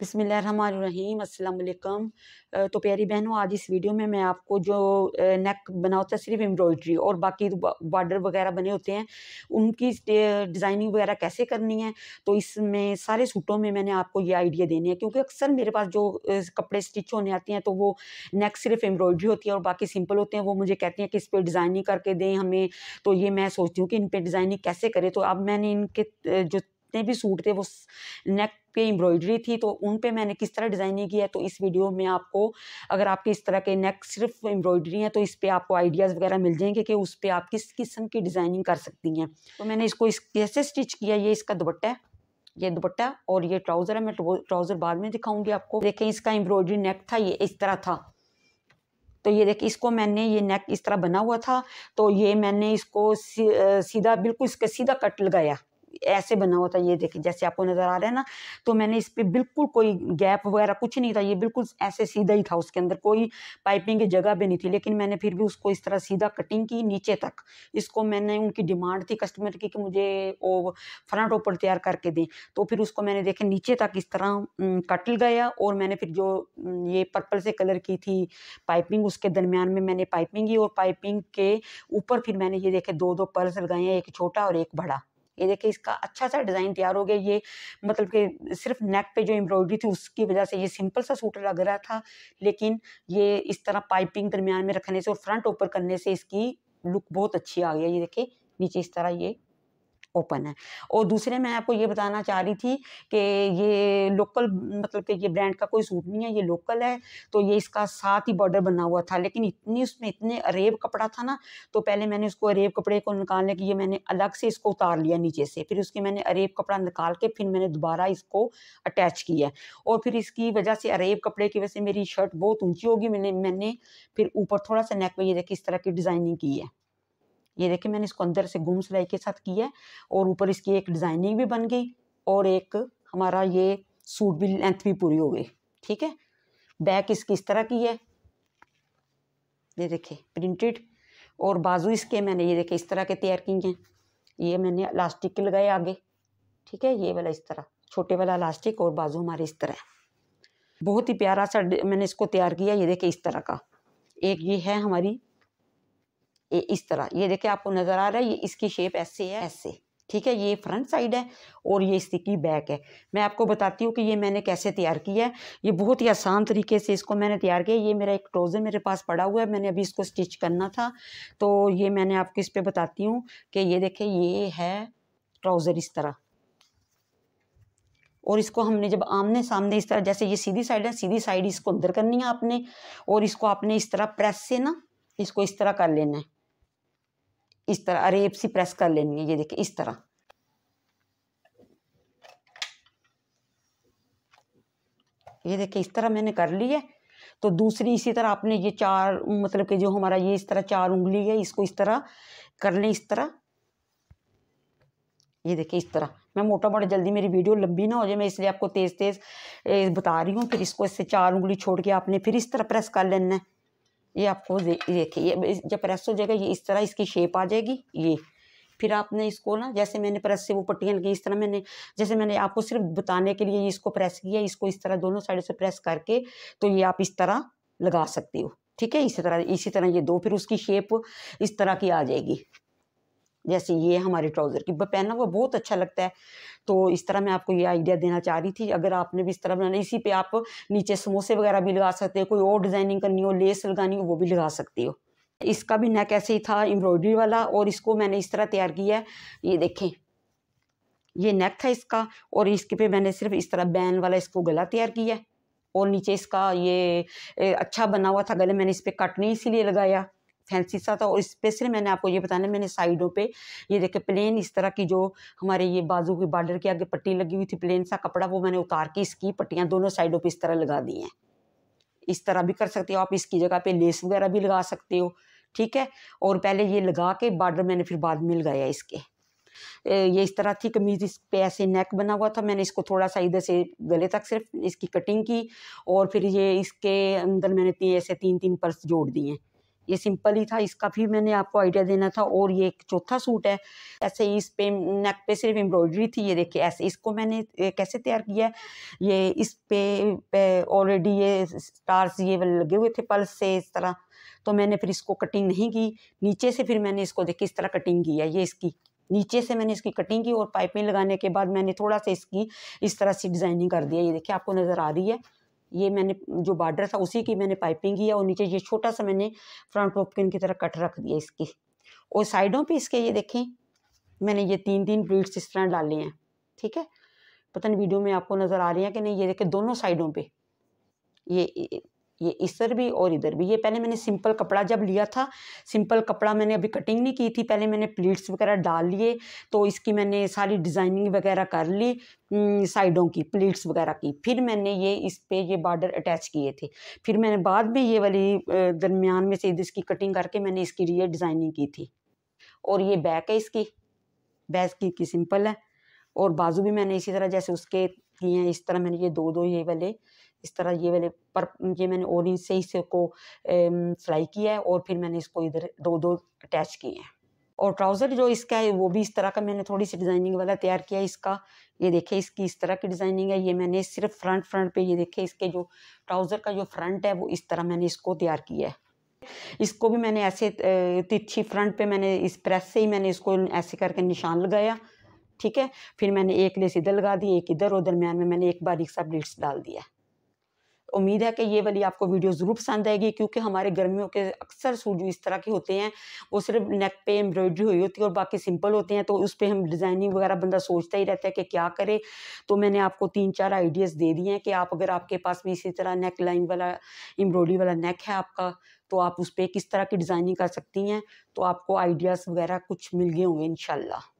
बिसमीम अल्लाम तो प्यारी बहनों आज इस वीडियो में मैं आपको जो नेक बना होता है सिर्फ एम्ब्रॉयड्री और बाकी बॉर्डर वगैरह बने होते हैं उनकी डिज़ाइनिंग वगैरह कैसे करनी है तो इसमें सारे सूटों में मैंने आपको ये आइडिया देने हैं क्योंकि अक्सर मेरे पास जो कपड़े स्टिच होने आते हैं तो वो नेक सिर्फ एम्ब्रॉयड्री होती है और बाकी सिंपल होते हैं वो मुझे कहती हैं कि इस पर डिज़ाइनिंग करके दें हमें तो ये मैं सोचती हूँ कि इन पर डिज़ाइनिंग कैसे करें तो अब मैंने इनके जो जितने भी सूट थे वो नेक पे एम्ब्रॉयडरी थी तो उन पे मैंने किस तरह डिज़ाइनिंग की है तो इस वीडियो में आपको अगर आपके इस तरह के नेक सिर्फ एम्ब्रॉयडरी है तो इस पर आपको आइडियाज़ वगैरह मिल जाएंगे कि उस पर आप किस किस्म की डिज़ाइनिंग कर सकती हैं तो मैंने इसको इस कैसे स्टिच किया ये इसका दुपट्टा है ये दुपट्टा और ये ट्राउज़र है मैं ट्राउज़र बाद में दिखाऊंगी आपको देखें इसका एम्ब्रॉयडरी नेक था ये इस तरह था तो ये देखिए इसको मैंने ये नेक इस तरह बना हुआ था तो ये मैंने इसको सीधा बिल्कुल इसका सीधा कट लगाया ऐसे बना हुआ था ये देखिए जैसे आपको नज़र आ रहा है ना तो मैंने इस पर बिल्कुल कोई गैप वगैरह कुछ नहीं था ये बिल्कुल ऐसे सीधा ही था उसके अंदर कोई पाइपिंग की जगह भी नहीं थी लेकिन मैंने फिर भी उसको इस तरह सीधा कटिंग की नीचे तक इसको मैंने उनकी डिमांड थी कस्टमर की कि मुझे वो फ्रंट ओपर तैयार करके दें तो फिर उसको मैंने देखे नीचे तक इस तरह कट गया और मैंने फिर जो ये पर्पल से कलर की थी पाइपिंग उसके दरमियान में मैंने पाइपिंग की और पाइपिंग के ऊपर फिर मैंने ये देखे दो दो पर्ल्स लगाए हैं एक छोटा और एक बड़ा ये देखिए इसका अच्छा सा डिज़ाइन तैयार हो गया ये मतलब कि सिर्फ नेक पे जो एम्ब्रॉयडरी थी उसकी वजह से ये सिंपल सा सूट लग रहा था लेकिन ये इस तरह पाइपिंग दरमियान में रखने से और फ्रंट ओपन करने से इसकी लुक बहुत अच्छी आ गया है ये देखिए नीचे इस तरह ये ओपन है और दूसरे मैं आपको ये बताना चाह रही थी कि ये लोकल मतलब कि ये ब्रांड का कोई सूट नहीं है ये लोकल है तो ये इसका साथ ही बॉर्डर बना हुआ था लेकिन इतनी उसमें इतने अरेब कपड़ा था ना तो पहले मैंने उसको अरेब कपड़े को निकालने के लिए मैंने अलग से इसको उतार लिया नीचे से फिर उसके मैंने अरेब कपड़ा निकाल के फिर मैंने दोबारा इसको अटैच किया और फिर इसकी वजह से अरेब कपड़े की वजह से मेरी शर्ट बहुत ऊँची होगी मैंने मैंने फिर ऊपर थोड़ा सा नेक में ये देखिए इस तरह की डिज़ाइनिंग की है ये देखिए मैंने इसको अंदर से गुम सिलाई के साथ किया है और ऊपर इसकी एक डिज़ाइनिंग भी बन गई और एक हमारा ये सूट भी लेंथ भी पूरी हो गई ठीक है बैक इसकी इस तरह की है ये देखिए प्रिंटेड और बाजू इसके मैंने ये देखे इस तरह के तैयार किए हैं ये मैंने इलास्टिक के लगाए आगे ठीक है ये वाला इस तरह छोटे वाला इलास्टिक और बाजू हमारे इस तरह बहुत ही प्यारा सा मैंने इसको तैयार किया ये देखे इस तरह का एक ये है हमारी ये इस तरह ये देखे आपको नज़र आ रहा है ये इसकी शेप ऐसे है ऐसे ठीक है ये फ्रंट साइड है और ये इसकी बैक है मैं आपको बताती हूँ कि ये मैंने कैसे तैयार किया है ये बहुत ही आसान तरीके से इसको मैंने तैयार किया ये मेरा एक ट्रोज़र मेरे पास पड़ा हुआ है मैंने अभी इसको स्टिच करना था तो ये मैंने आपको इस पर बताती हूँ कि ये देखे ये है ट्राउज़र इस तरह और इसको हमने जब आमने सामने इस तरह जैसे ये सीधी साइड है सीधी साइड इसको अंदर करनी है आपने और इसको आपने इस तरह प्रेस से ना इसको इस तरह कर लेना है इस तरह अरेब सी प्रेस कर लेनी है ये देखिए इस तरह ये देखिए इस तरह मैंने कर ली है तो दूसरी इसी तरह आपने ये चार मतलब कि जो हमारा ये इस तरह चार उंगली है इसको इस तरह कर लें इस तरह ये देखिए इस तरह मैं मोटा मोटा जल्दी मेरी वीडियो लंबी ना हो जाए मैं इसलिए आपको तेज़ तेज़ बता रही हूँ फिर इसको इससे चार उंगली छोड़ के आपने फिर इस तरह प्रेस कर लेना है ये आपको देखिए ये जब प्रेस हो जाएगा ये इस तरह इसकी शेप आ जाएगी ये फिर आपने इसको ना जैसे मैंने प्रेस से वो पट्टियाँ लगी इस तरह मैंने जैसे मैंने आपको सिर्फ बताने के लिए इसको प्रेस किया इसको इस तरह दोनों साइड से प्रेस करके तो ये आप इस तरह लगा सकते हो ठीक है इसी तरह इसी तरह ये दो फिर उसकी शेप इस तरह की आ जाएगी जैसे ये हमारे ट्राउज़र की पहनना हुआ बहुत अच्छा लगता है तो इस तरह मैं आपको ये आइडिया देना चाह रही थी अगर आपने भी इस तरह बनाना इसी पे आप नीचे समोसे वगैरह भी लगा सकते हो कोई और डिज़ाइनिंग करनी हो लेस लगानी हो वो भी लगा सकते हो इसका भी नेक ऐसे ही था एम्ब्रॉयडरी वाला और इसको मैंने इस तरह तैयार किया है ये देखें ये नेक था इसका और इसके पे मैंने सिर्फ इस तरह बैन वाला इसको गला तैयार किया है और नीचे इसका ये अच्छा बना हुआ था गले मैंने इस पर कट नहीं इसीलिए लगाया फैंसी सा था और स्पेशली मैंने आपको ये बताना मैंने साइडों पे ये देखे प्लेन इस तरह की जो हमारे ये बाजू की बॉर्डर के आगे पट्टी लगी हुई थी प्लेन सा कपड़ा वो मैंने उतार के इसकी पट्टियाँ दोनों साइडों पर इस तरह लगा दी हैं इस तरह भी कर सकते हो आप इसकी जगह पे लेस वगैरह भी लगा सकते हो ठीक है और पहले ये लगा के बॉर्डर मैंने फिर बाद में लगाया इसके ये इस तरह थी कमीज इस पे ऐसे नेक बना हुआ था मैंने इसको थोड़ा सा इधर से गले तक सिर्फ इसकी कटिंग की और फिर ये इसके अंदर मैंने ऐसे तीन तीन पर्स जोड़ दिए हैं ये सिंपल ही था इसका भी मैंने आपको आइडिया देना था और ये एक चौथा सूट है ऐसे ही इस पे नेक पे सिर्फ एम्ब्रॉयडरी थी ये देखिए ऐसे इसको मैंने कैसे तैयार किया ये इस पे, ऑलरेडी ये स्टार्स ये लगे हुए थे पल्स से इस तरह तो मैंने फिर इसको कटिंग नहीं की नीचे से फिर मैंने इसको देखिए इस तरह कटिंग की है ये इसकी नीचे से मैंने इसकी कटिंग की और पाइपिंग लगाने के बाद मैंने थोड़ा सा इसकी इस तरह से डिज़ाइनिंग कर दिया ये देखिए आपको नज़र आ रही है ये मैंने जो बॉर्डर था उसी की मैंने पाइपिंग किया और नीचे ये छोटा सा मैंने फ्रंट ओपकिन की तरह कट रख दिया इसकी और साइडों पे इसके ये देखें मैंने ये तीन तीन प्लीट्स इस तरह डाले हैं ठीक है पता नहीं वीडियो में आपको नज़र आ रही है कि नहीं ये देखें दोनों साइडों पर ये ये इधर भी और इधर भी ये पहले मैंने सिंपल कपड़ा जब लिया था सिंपल कपड़ा मैंने अभी कटिंग नहीं की थी पहले मैंने प्लीट्स वगैरह डाल लिए तो इसकी मैंने सारी डिज़ाइनिंग वगैरह कर ली साइडों की प्लीट्स वगैरह की फिर मैंने ये इस पे ये बॉर्डर अटैच किए थे फिर मैंने बाद में ये वाली दरमियान में से इसकी कटिंग करके मैंने इसकी ये डिज़ाइनिंग की थी और ये बैक है इसकी बैक की, की सिंपल है और बाजू भी मैंने इसी तरह जैसे उसके किए हैं इस तरह मैंने ये दो दो ये वाले इस तरह ये वाले पर ये मैंने ही से इसको सिलाई किया है और फिर मैंने इसको इधर दो दो अटैच किए हैं और ट्राउज़र जो इसका है वो भी इस तरह का मैंने थोड़ी सी डिज़ाइनिंग वाला तैयार किया है इसका ये देखिए इसकी इस तरह की डिज़ाइनिंग है ये मैंने सिर्फ फ्रंट फ्रंट पे ये देखिए इसके जो ट्राउज़र का जो फ्रंट है वो इस तरह मैंने इसको तैयार किया है इसको भी मैंने ऐसे तिरछी फ्रंट पे मैंने इस प्रेस से ही मैंने इसको ऐसे करके निशान लगाया ठीक है फिर मैंने एक लेस इधर लगा दी एक इधर और दरमियान में मैंने एक बारीक सा ब्लिट्स डाल दिया उम्मीद है कि ये वाली आपको वीडियो ज़रूर पसंद आएगी क्योंकि हमारे गर्मियों के अक्सर सूट जो इस तरह के होते हैं वो सिर्फ नेक पे एम्ब्रॉयडरी हुई होती है और बाकी सिंपल होते हैं तो उस पर हम डिज़ाइनिंग वगैरह बंदा सोचता ही रहता है कि क्या करे तो मैंने आपको तीन चार आइडियाज़ दे दिए हैं कि आप अगर आपके पास भी इसी तरह नेक लाइन वाला एम्ब्रॉयडरी वाला नेक है आपका तो आप उस पर किस तरह की डिज़ाइनिंग कर सकती हैं तो आपको आइडियाज़ वगैरह कुछ मिल गए होंगे इन